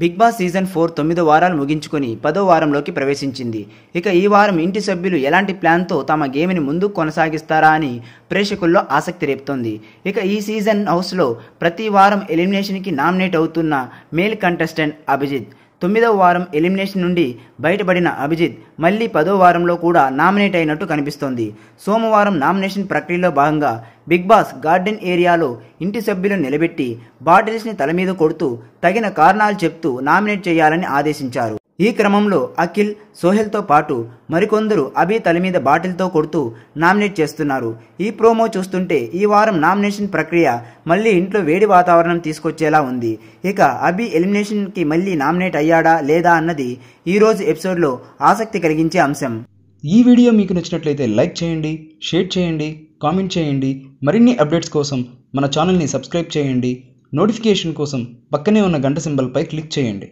big boss season four తొమ్మిదో వారాలు ముగించుకొని పదో వారంలోకి ప్రవేశించింది ఇక ఈ వారం ఇంటి సభ్యులు ఎలాంటి ప్లాన్తో తమ గేమ్ని ముందుకు కొనసాగిస్తారా అని ప్రేక్షకుల్లో ఆసక్తి రేపుతోంది ఇక ఈ సీజన్ హౌస్లో ప్రతి వారం ఎలిమినేషన్కి నామినేట్ అవుతున్న మేల్ కంటెస్టెంట్ అభిజిత్ తొమ్మిదవ వారం ఎలిమినేషన్ నుండి బయటపడిన అభిజిత్ మళ్లీ పదో వారంలో కూడా నామినేట్ అయినట్టు కనిపిస్తోంది సోమవారం నామినేషన్ ప్రక్రియలో భాగంగా బిగ్ బాస్ గార్డెన్ ఏరియాలో ఇంటి సభ్యులను నిలబెట్టి బాటిల్స్ని తల మీద కొడుతూ తగిన కారణాలు చెప్తూ నామినేట్ చేయాలని ఆదేశించారు ఈ క్రమంలో అఖిల్ సోహెల్తో పాటు మరికొందరు అభి తల మీద బాటిల్తో కొడుతూ నామినేట్ చేస్తున్నారు ఈ ప్రోమో చూస్తుంటే ఈ వారం నామినేషన్ ప్రక్రియ మళ్ళీ ఇంట్లో వేడి వాతావరణం తీసుకొచ్చేలా ఉంది ఇక అభి ఎలిమినేషన్కి మళ్ళీ నామినేట్ అయ్యాడా లేదా అన్నది ఈరోజు ఎపిసోడ్లో ఆసక్తి కలిగించే అంశం ఈ వీడియో మీకు నచ్చినట్లయితే లైక్ చేయండి షేర్ చేయండి కామెంట్ చేయండి మరిన్ని అప్డేట్స్ కోసం మన ఛానల్ని సబ్స్క్రైబ్ చేయండి నోటిఫికేషన్ కోసం పక్కనే ఉన్న గంట సింబల్పై క్లిక్ చేయండి